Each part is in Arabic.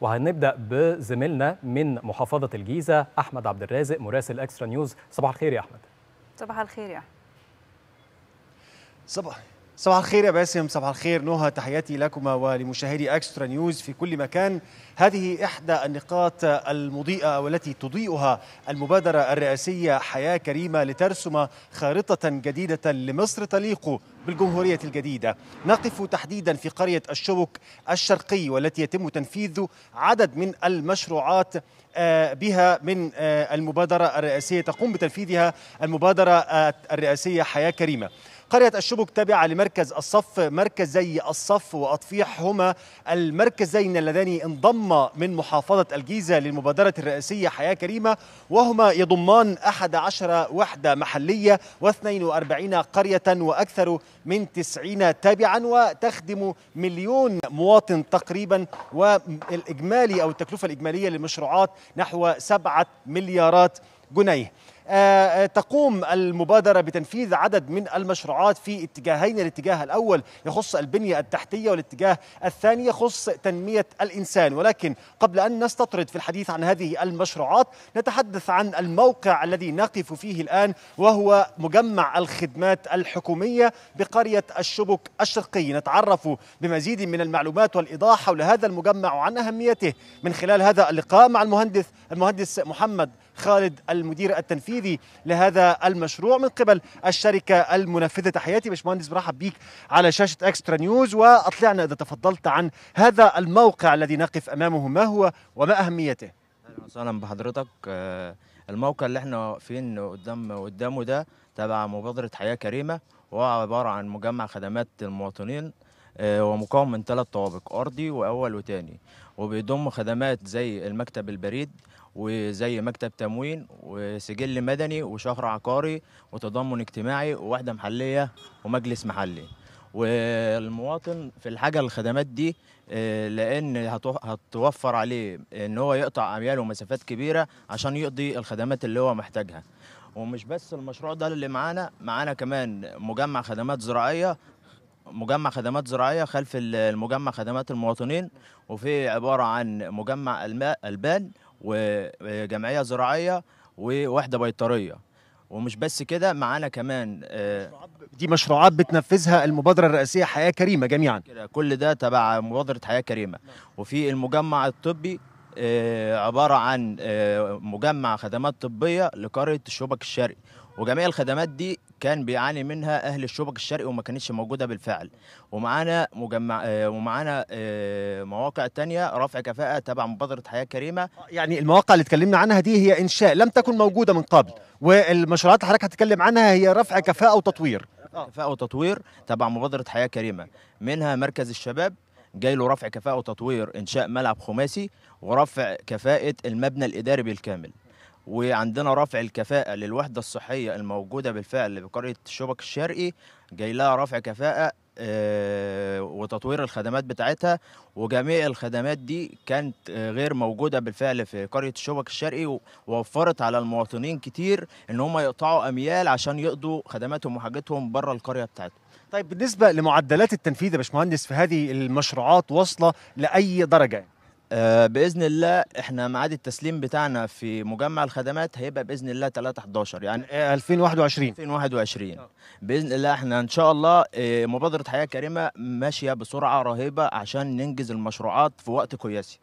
وهنبدا بزميلنا من محافظه الجيزه احمد عبد الرازق مراسل اكسترا نيوز صباح الخير يا احمد صباح الخير يا صباح صباح الخير يا باسم صباح الخير نهى تحياتي لكما ولمشاهدي اكسترا نيوز في كل مكان هذه احدى النقاط المضيئه والتي تضيئها المبادره الرئاسيه حياه كريمه لترسم خارطه جديده لمصر تليق بالجمهوريه الجديده نقف تحديدا في قريه الشبك الشرقي والتي يتم تنفيذ عدد من المشروعات آه، بها من آه، المبادره الرئاسيه تقوم بتنفيذها المبادره آه، الرئاسيه حياه كريمه قرية الشبك تابعة لمركز الصف مركزي الصف وأطفيح هما المركزين اللذان انضما من محافظة الجيزة للمبادرة الرئاسية حياة كريمة وهما يضمان 11 وحدة محلية و42 قرية وأكثر من 90 تابعا وتخدم مليون مواطن تقريبا والإجمالي أو التكلفة الإجمالية للمشروعات نحو 7 مليارات جنيه آه، آه، تقوم المبادرة بتنفيذ عدد من المشروعات في اتجاهين الاتجاه الأول يخص البنية التحتية والاتجاه الثاني يخص تنمية الإنسان ولكن قبل أن نستطرد في الحديث عن هذه المشروعات نتحدث عن الموقع الذي نقف فيه الآن وهو مجمع الخدمات الحكومية بقرية الشبك الشرقي نتعرف بمزيد من المعلومات والإيضاح حول هذا المجمع وعن أهميته من خلال هذا اللقاء مع المهندس المهندس محمد خالد المدير التنفيذي لهذا المشروع من قبل الشركة المنفذة تحياتي باشمهندس برحب بيك على شاشة اكسترا نيوز واطلعنا اذا تفضلت عن هذا الموقع الذي نقف امامه ما هو وما اهميته اهلا وسهلا بحضرتك آه، الموقع اللي احنا واقفين قدام قدامه ده تبع مبادرة حياة كريمة وهو عبارة عن مجمع خدمات المواطنين آه، ومكون من ثلاث طوابق أرضي وأول وتاني وبيضم خدمات زي المكتب البريد وزي مكتب تموين وسجل مدني وشهر عقاري وتضامن اجتماعي ووحدة محلية ومجلس محلي والمواطن في الحاجة للخدمات دي آه، لأن هتوفر عليه إن هو يقطع أمياله ومسافات كبيرة عشان يقضي الخدمات اللي هو محتاجها ومش بس المشروع ده اللي معانا معانا كمان مجمع خدمات زراعية مجمع خدمات زراعيه خلف المجمع خدمات المواطنين وفي عباره عن مجمع البان وجمعيه زراعيه ووحده بيطريه ومش بس كده معانا كمان آه، دي مشروعات بتنفذها المبادره الرئاسيه حياه كريمه جميعا كل ده تبع مبادره حياه كريمه وفي المجمع الطبي آه، عباره عن آه، مجمع خدمات طبيه لقريه الشبك الشرقي وجميع الخدمات دي كان بيعاني منها اهل الشبك الشرقي وما كانتش موجوده بالفعل ومعانا مجمع آه، ومعانا آه، مواقع تانية رفع كفاءه تبع مبادره حياه كريمه يعني المواقع اللي اتكلمنا عنها دي هي انشاء لم تكن موجوده من قبل والمشروعات اللي حضرتك هتتكلم عنها هي رفع كفاءه وتطوير كفاءه وتطوير تبع مبادره حياه كريمه منها مركز الشباب جاي له رفع كفاءه وتطوير انشاء ملعب خماسي ورفع كفاءه المبنى الاداري بالكامل وعندنا رفع الكفاءة للوحدة الصحية الموجودة بالفعل بقرية شبك الشرقي جاي لها رفع كفاءة آه، وتطوير الخدمات بتاعتها وجميع الخدمات دي كانت آه، غير موجودة بالفعل في قرية الشبك الشرقي ووفرت على المواطنين كتير ان هم يقطعوا اميال عشان يقضوا خدماتهم وحاجتهم بره القرية بتاعتهم طيب بالنسبة لمعدلات التنفيذ يا باشمهندس في هذه المشروعات واصلة لأي درجة؟ آه، باذن الله احنا ميعاد التسليم بتاعنا في مجمع الخدمات هيبقى باذن الله 3 11 يعني 2021 آه، 2021 باذن الله احنا ان شاء الله آه، مبادره حياه كريمه ماشيه بسرعه رهيبه عشان ننجز المشروعات في وقت قياسي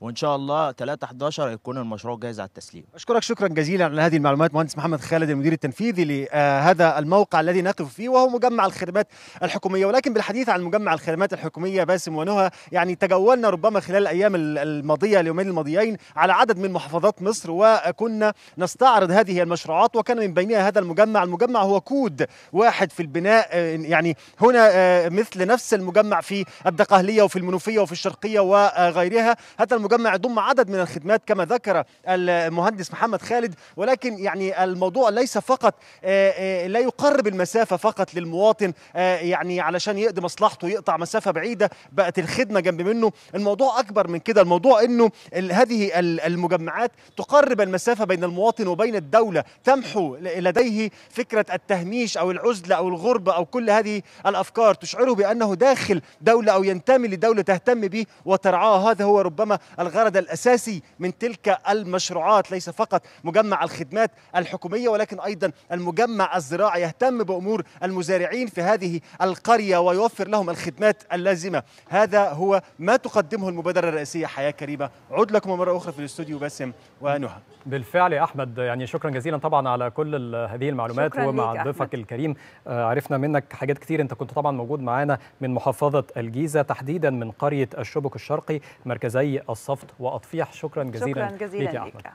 وان شاء الله 3 11 هيكون المشروع جاهز على التسليم اشكرك شكرا جزيلا على هذه المعلومات مهندس محمد خالد المدير التنفيذي لهذا الموقع الذي نقف فيه وهو مجمع الخدمات الحكوميه ولكن بالحديث عن مجمع الخدمات الحكوميه باسم ونهى يعني تجولنا ربما خلال الايام الماضيه اليومين الماضيين على عدد من محافظات مصر وكنا نستعرض هذه المشروعات وكان من بينها هذا المجمع المجمع هو كود واحد في البناء يعني هنا آه، مثل نفس المجمع في الدقهليه وفي المنوفيه وفي الشرقيه وغيرها هذا المجمع المجمع يضم عدد من الخدمات كما ذكر المهندس محمد خالد ولكن يعني الموضوع ليس فقط آه، آه، لا يقرب المسافه فقط للمواطن آه، يعني علشان يقضي مصلحته يقطع مسافه بعيده بقت الخدمه جنب منه الموضوع اكبر من كده الموضوع انه هذه المجمعات تقرب المسافه بين المواطن وبين الدوله تمحو لديه فكره التهميش او العزله او الغربه او كل هذه الافكار تشعره بانه داخل دوله او ينتمي لدوله تهتم به وترعاه هذا هو ربما الغرض الأساسي من تلك المشروعات ليس فقط مجمع الخدمات الحكومية ولكن أيضا المجمع الزراعي يهتم بأمور المزارعين في هذه القرية ويوفر لهم الخدمات اللازمة هذا هو ما تقدمه المبادرة الرئاسية حياة كريمة عد لكم مرة أخرى في الاستوديو باسم ونهى بالفعل يا أحمد يعني شكرا جزيلا طبعا على كل هذه المعلومات ومع ضيفك الكريم آه، عرفنا منك حاجات كتير أنت كنت طبعا موجود معانا من محافظة الجيزة تحديدا من قرية الشبك الشرقي مركزي الصحة صفت وأطفيح شكرا جزيلا شكرا جزيلا لك يا أحمد.